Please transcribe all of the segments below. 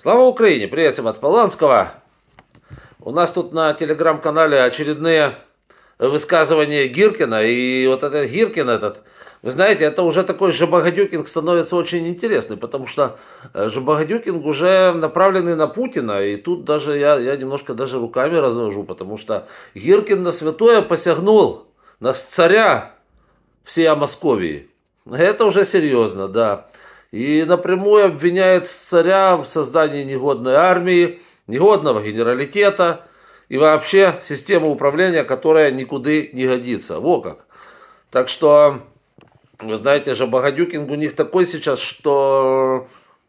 Слава Украине, приятелям от Поланского. У нас тут на телеграм-канале очередные высказывания Гиркина. И вот этот Гиркин этот, вы знаете, это уже такой Жабагадюкинг становится очень интересный, потому что э, Жабагадюкинг уже направленный на Путина, и тут даже я, я немножко даже руками развожу, потому что Гиркин на святое посягнул, на царя всей Московии. Это уже серьезно, да и напрямую обвиняет царя в создании негодной армии, негодного генералитета и вообще системы управления, которая никуда не годится. Во как. Так что, вы знаете же, Богодюкинг у них такой сейчас, что...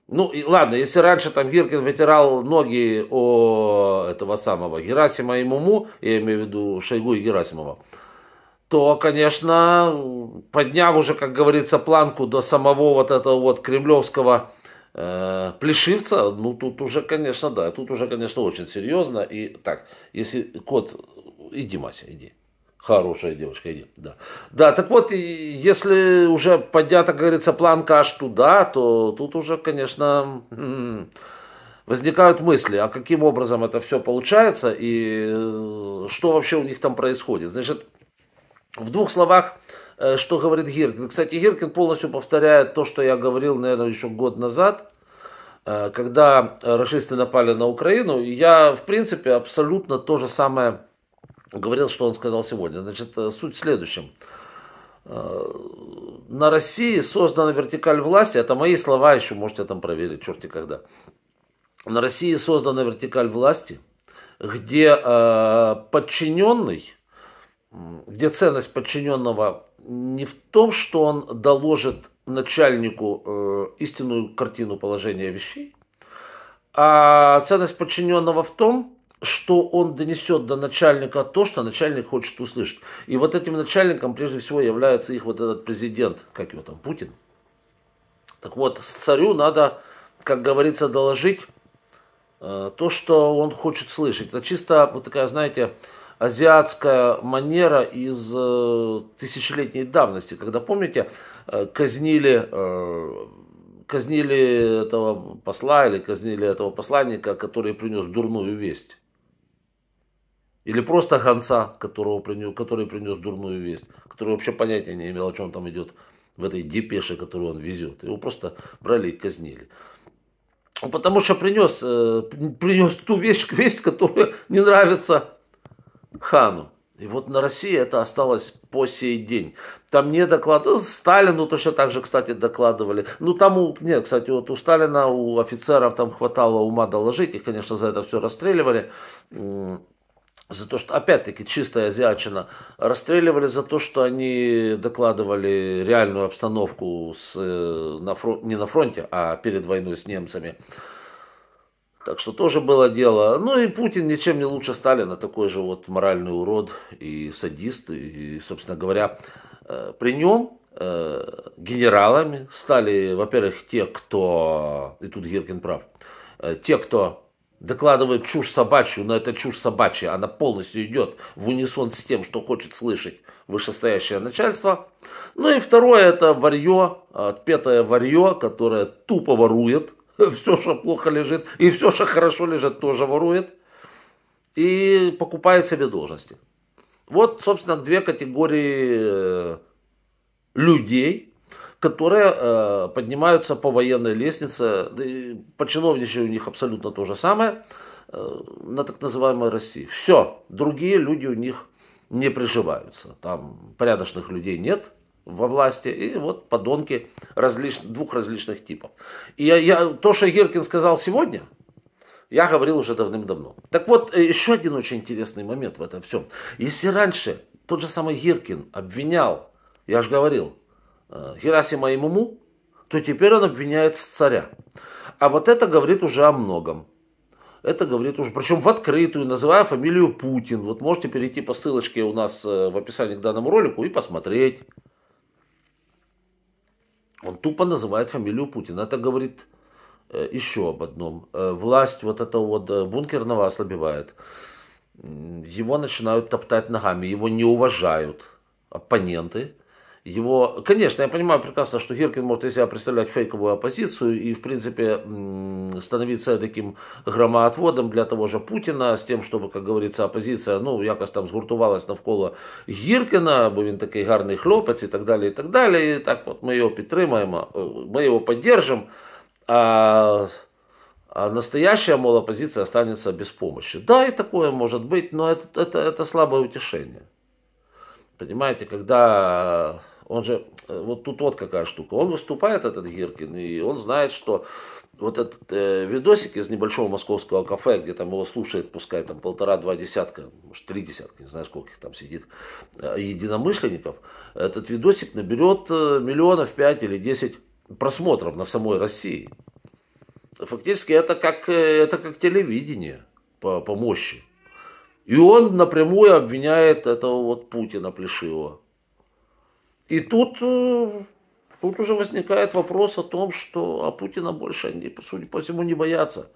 Ну, и ладно, если раньше там Гиркин вытирал ноги о этого самого Герасима и Муму, я имею в виду Шойгу и Герасимова, то, конечно, подняв уже, как говорится, планку до самого вот этого вот кремлевского э, плешивца, ну тут уже, конечно, да, тут уже, конечно, очень серьезно. И так, если кот, иди, Мася, иди. Хорошая девочка, иди, да. Да, так вот, если уже поднята, как говорится, планка аж туда, то тут уже, конечно, м-м, возникают мысли, а каким образом это все получается и э, что вообще у них там происходит. Значит, в двух словах, э, что говорит Гиркин. Кстати, Гиркин полностью повторяет то, что я говорил, наверное, еще год назад, э, когда расисты напали на Украину. Я, в принципе, абсолютно то же самое говорил, что он сказал сегодня. Значит, э, суть в следующем. На России создана вертикаль власти, это мои слова еще, можете там проверить, черти когда. На России создана вертикаль власти, где подчиненный где ценность подчиненного не в том, что он доложит начальнику э, истинную картину положения вещей, а ценность подчиненного в том, что он донесет до начальника то, что начальник хочет услышать. И вот этим начальником прежде всего является их вот этот президент, как его там, Путин. Так вот, с царю надо, как говорится, доложить э, то, что он хочет слышать. Это чисто вот такая, знаете, азиатская манера из э, тысячелетней давности, когда, помните, э, казнили э, казнили этого посла или казнили этого посланника, который принес дурную весть. Или просто гонца, которого принес, который принес дурную весть, который вообще понятия не имел, о чем там идет в этой депеше, которую он везет. Его просто брали и казнили. Потому что принес, принес ту вещь, весть, которая не нравится хану. И вот на России это осталось по сей день. Там не докладывали. Ну, Сталину точно так же, кстати, докладывали. Ну, там, у, нет, кстати, вот у Сталина, у офицеров там хватало ума доложить. Их, конечно, за это все расстреливали. За то, что, опять-таки, чистая азиатчина. Расстреливали за то, что они докладывали реальную обстановку с, э, на фронт, не на фронте, а перед войной с немцами. Так что тоже было дело. Ну и Путин ничем не лучше Сталина, такой же вот моральный урод и садист. И, собственно говоря, э, при нем э, генералами стали, во-первых, те, кто, и тут Гиркин прав, э, те, кто докладывает чушь собачью, но это чушь собачья, она полностью идет в унисон с тем, что хочет слышать вышестоящее начальство. Ну и второе, это варье, отпетое варье, которое тупо ворует, все, что плохо лежит, и все, что хорошо лежит, тоже ворует и покупает себе должности. Вот, собственно, две категории э, людей, которые э, поднимаются по военной лестнице. По чиновничью у них абсолютно то же самое э, на так называемой России. Все, другие люди у них не приживаются. Там порядочных людей нет – во власти, и вот подонки различ... двух различных типов. И я, я, то, что Гиркин сказал сегодня, я говорил уже давным-давно. Так вот, э, еще один очень интересный момент в этом всем. Если раньше тот же самый Гиркин обвинял, я же говорил, э, Герасима и Муму, то теперь он обвиняет царя. А вот это говорит уже о многом. Это говорит уже, причем в открытую, называя фамилию Путин. Вот можете перейти по ссылочке у нас э, в описании к данному ролику и посмотреть. Он тупо называет фамилию Путина. Это говорит э, еще об одном. Э, власть вот этого вот э, бункерного ослабевает. Его начинают топтать ногами, его не уважают оппоненты его... Конечно, я понимаю прекрасно, что Гиркин может из себя представлять фейковую оппозицию и, в принципе, становиться таким громоотводом для того же Путина, с тем, чтобы, как говорится, оппозиция, ну, якось там згуртувалась навколо Гиркина, бо він такий гарний хлопець и так далее и так далее, и так вот мы его підтримаємо, мы его поддержим, а, а настоящая, мол, оппозиция останется без помощи. Да, и такое может быть, но это, это, это слабое утешение. Понимаете, когда он же, э, вот тут вот какая штука. Он выступает, этот Гиркин, и он знает, что вот этот э, видосик из небольшого московского кафе, где там его слушает, пускай там полтора-два десятка, может три десятка, не знаю сколько их там сидит, э, единомышленников, этот видосик наберет э, миллионов пять или десять просмотров на самой России. Фактически это как, э, это как телевидение по, по мощи. И он напрямую обвиняет этого вот Путина Плешива. И тут, э, тут уже возникает вопрос о том, что а Путина больше они, судя по всему, не боятся.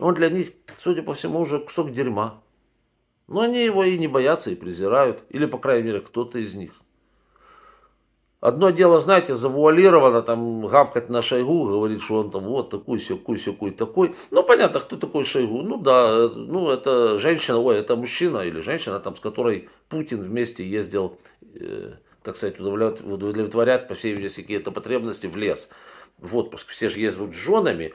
Он для них, судя по всему, уже кусок дерьма. Но они его и не боятся, и презирают. Или, по крайней мере, кто-то из них. Одно дело, знаете, завуалировано там гавкать на Шойгу, говорит, что он там вот такой, сякой, сякой, такой. Ну, понятно, кто такой Шойгу. Ну, да, ну, это женщина, ой, это мужчина или женщина, там, с которой Путин вместе ездил э, так сказать, удовлетворят, по всей видимости, какие-то потребности в лес в отпуск. Все же ездят с женами,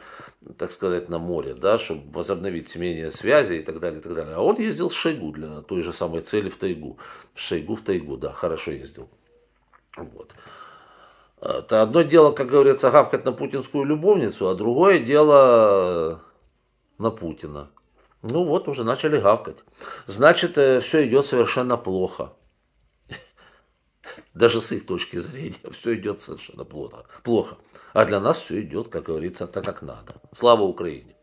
так сказать, на море, да, чтобы возобновить семейные связи и так далее, и так далее. А он ездил в Шойгу для той же самой цели в тайгу. В Шойгу в тайгу, да, хорошо ездил. Вот. Это одно дело, как говорится, гавкать на путинскую любовницу, а другое дело на Путина. Ну вот, уже начали гавкать. Значит, э, все идет совершенно плохо. Даже с их точки зрения все идет совершенно плохо. плохо. А для нас все идет, как говорится, так, как надо. Слава Украине!